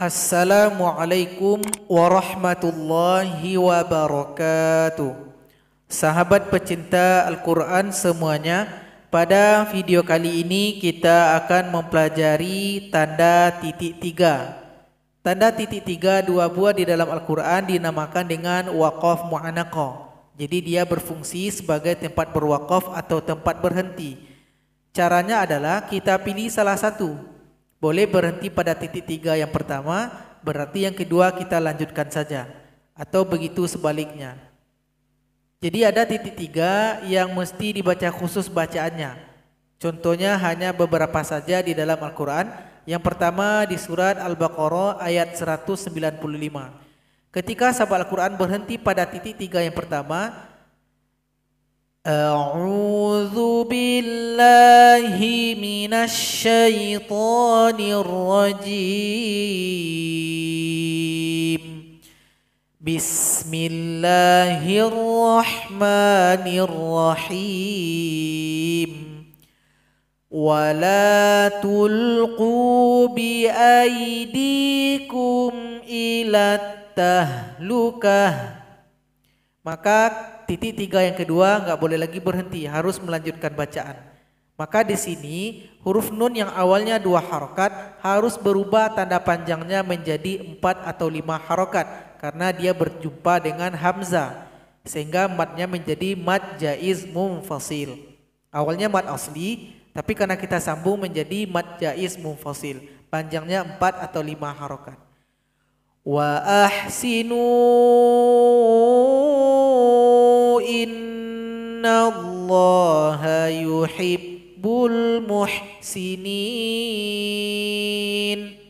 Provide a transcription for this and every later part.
Assalamualaikum warahmatullahi wabarakatuh Sahabat pecinta Al-Quran semuanya Pada video kali ini kita akan mempelajari tanda titik tiga Tanda titik tiga dua buah di dalam Al-Quran dinamakan dengan wakaf mu'anaqa Jadi dia berfungsi sebagai tempat berwakaf atau tempat berhenti Caranya adalah kita pilih salah satu boleh berhenti pada titik tiga yang pertama, berarti yang kedua kita lanjutkan saja. Atau begitu sebaliknya. Jadi ada titik tiga yang mesti dibaca khusus bacaannya. Contohnya hanya beberapa saja di dalam Al-Quran. Yang pertama di surat Al-Baqarah ayat 195. Ketika sahabat Al-Quran berhenti pada titik tiga yang pertama, أعوذ بالله من الشيطان الرجيم بسم الله الرحمن الرحيم ولا تلقوا بأيديكم إلى التهلكة Maka titik tiga yang kedua nggak boleh lagi berhenti, harus melanjutkan bacaan. Maka di sini huruf nun yang awalnya dua harokat harus berubah tanda panjangnya menjadi empat atau lima harokat karena dia berjumpa dengan hamzah sehingga matnya menjadi mat jaiz mumfasil. Awalnya mat asli, tapi karena kita sambung menjadi mat jaiz mumfasil, panjangnya empat atau lima harokat. Wa ahsinu الله يحب المحسنين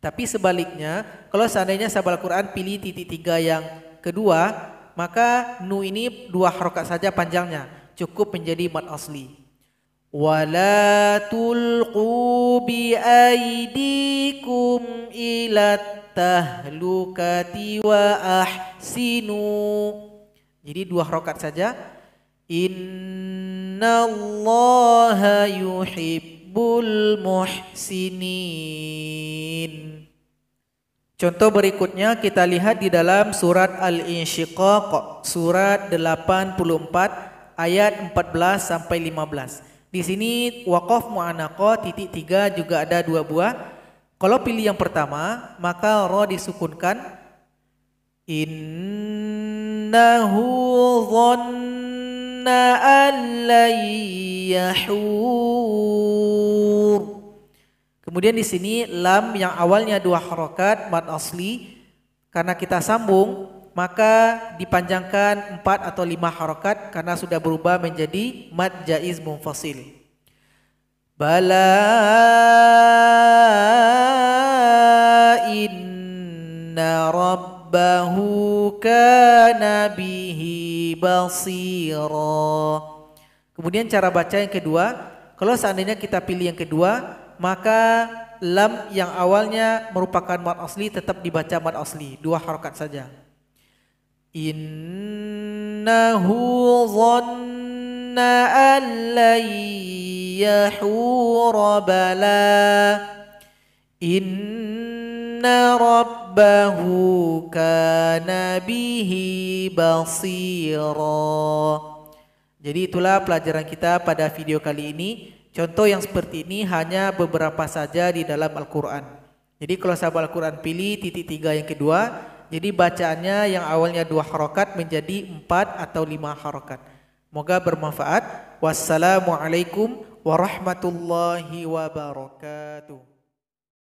Tapi sebaliknya, kalau seandainya sabal Quran pilih titik tiga yang kedua, maka nu ini dua harokat saja panjangnya, cukup menjadi mat asli. Wala tulqu bi aidikum ila tahlukati wa ahsinu. Jadi dua harokat saja, Inna Allah yuhibbul muhsinin. Contoh berikutnya kita lihat di dalam surat Al-Insyiqaq, surat 84 ayat 14 sampai 15. Di sini wakaf mu'anaqah titik 3 juga ada dua buah. Kalau pilih yang pertama, maka ro disukunkan innahu dhanna أن لن Kemudian di sini lam yang awalnya dua harokat mad asli karena kita sambung maka dipanjangkan empat atau lima harokat karena sudah berubah menjadi mad jaiz mufasil. Balas ربه كان به بصيرا Kemudian cara baca yang kedua, kalau seandainya kita pilih yang kedua, maka lam yang awalnya merupakan mad asli tetap dibaca mad asli, dua harokat saja. Innahu zanna an inna rabbahu kana bihi Jadi itulah pelajaran kita pada video kali ini. Contoh yang seperti ini hanya beberapa saja di dalam Al-Quran. Jadi kalau sahabat Al-Quran pilih titik tiga yang kedua, jadi bacaannya yang awalnya dua harokat menjadi empat atau lima harokat. Moga bermanfaat. Wassalamualaikum warahmatullahi wabarakatuh.